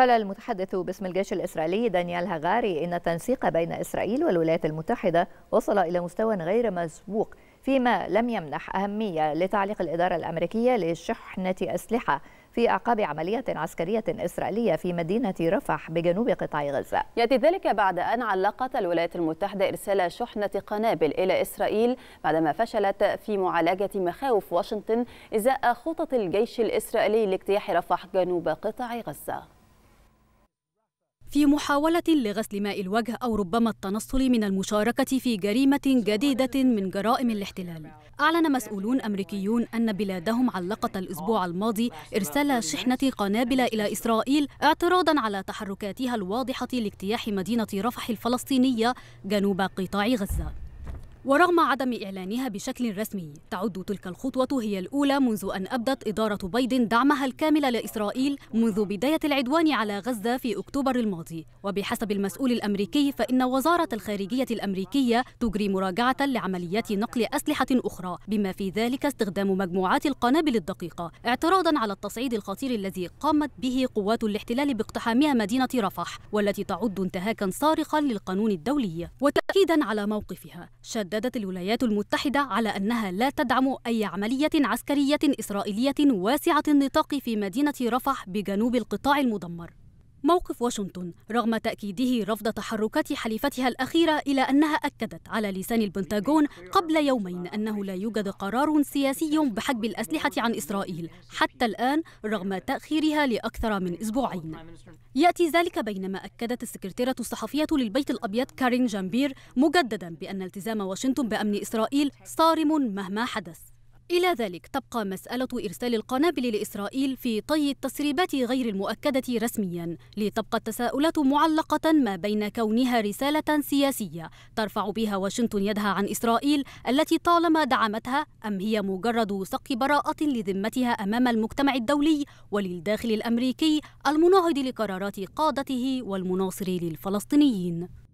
قال المتحدث باسم الجيش الإسرائيلي دانيال هغاري إن التنسيق بين إسرائيل والولايات المتحدة وصل إلى مستوى غير مسبوق فيما لم يمنح أهمية لتعليق الإدارة الأمريكية لشحنة أسلحة في أعقاب عملية عسكرية إسرائيلية في مدينة رفح بجنوب قطاع غزة يأتي ذلك بعد أن علقت الولايات المتحدة إرسال شحنة قنابل إلى إسرائيل بعدما فشلت في معالجة مخاوف واشنطن إزاء خطط الجيش الإسرائيلي لاجتياح رفح جنوب قطاع غزة في محاولة لغسل ماء الوجه أو ربما التنصل من المشاركة في جريمة جديدة من جرائم الاحتلال أعلن مسؤولون أمريكيون أن بلادهم علقت الأسبوع الماضي إرسال شحنة قنابل إلى إسرائيل اعتراضا على تحركاتها الواضحة لاجتياح مدينة رفح الفلسطينية جنوب قطاع غزة ورغم عدم إعلانها بشكل رسمي تعد تلك الخطوة هي الأولى منذ أن أبدت إدارة بايدن دعمها الكامل لإسرائيل منذ بداية العدوان على غزة في أكتوبر الماضي وبحسب المسؤول الأمريكي فإن وزارة الخارجية الأمريكية تجري مراجعة لعمليات نقل أسلحة أخرى بما في ذلك استخدام مجموعات القنابل الدقيقة اعتراضا على التصعيد الخطير الذي قامت به قوات الاحتلال باقتحامها مدينة رفح والتي تعد انتهاكا صارخا للقانون الدولي تأكيدا على موقفها شددت الولايات المتحدة على أنها لا تدعم أي عملية عسكرية إسرائيلية واسعة النطاق في مدينة رفح بجنوب القطاع المدمر موقف واشنطن رغم تأكيده رفض تحركات حليفتها الأخيرة إلى أنها أكدت على لسان البنتاغون قبل يومين أنه لا يوجد قرار سياسي بحجب الأسلحة عن إسرائيل حتى الآن رغم تأخيرها لأكثر من أسبوعين يأتي ذلك بينما أكدت السكرتيرة الصحفية للبيت الأبيض كارين جامبير مجددا بأن التزام واشنطن بأمن إسرائيل صارم مهما حدث إلى ذلك تبقى مسألة إرسال القنابل لإسرائيل في طي التسريبات غير المؤكدة رسميا لتبقى التساؤلات معلقة ما بين كونها رسالة سياسية ترفع بها واشنطن يدها عن إسرائيل التي طالما دعمتها أم هي مجرد سق براءة لذمتها أمام المجتمع الدولي وللداخل الأمريكي المناهض لقرارات قادته والمناصر للفلسطينيين